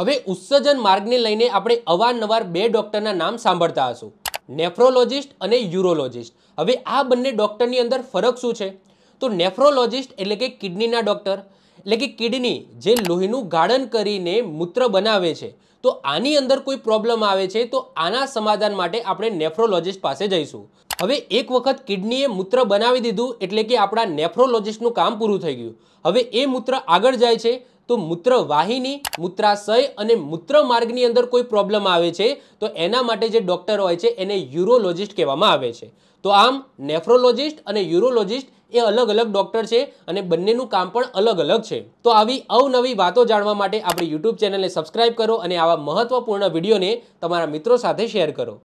હવે ઉત્સર્જન માર્ગને લઈને આપણે અવારનવાર બે ડૉક્ટરના નામ સાંભળતા હશું નેફ્રોલોજિસ્ટ અને યુરોલોજિસ્ટ હવે આ બંને ડૉક્ટરની અંદર ફરક શું છે તો નેફ્રોલોજિસ્ટ એટલે કે કિડનીના ડોક્ટર એટલે કે કિડની જે લોહીનું ગાળન કરીને મૂત્ર બનાવે છે તો આની અંદર કોઈ પ્રોબ્લેમ આવે છે તો આના સમાધાન માટે આપણે નેફ્રોલોજિસ્ટ પાસે જઈશું હવે એક વખત કિડનીએ મૂત્ર બનાવી દીધું એટલે કે આપણા નેફ્રોલોજિસ્ટનું કામ પૂરું થઈ ગયું હવે એ મૂત્ર આગળ જાય છે તો મૂત્ર વાહિની મૂત્રાશય અને મૂત્ર માર્ગની અંદર કોઈ પ્રોબ્લેમ આવે છે તો એના માટે જે ડૉક્ટર હોય છે એને યુરોલોજિસ્ટ કહેવામાં આવે છે તો આમ નેફ્રોલોજિસ્ટ અને યુરોલોજિસ્ટ એ અલગ અલગ ડૉક્ટર છે અને બંનેનું કામ પણ અલગ અલગ છે તો આવી અવનવી વાતો જાણવા માટે આપણી યુટ્યુબ ચેનલને સબસ્ક્રાઇબ કરો અને આવા મહત્વપૂર્ણ વિડીયોને તમારા મિત્રો સાથે શેર કરો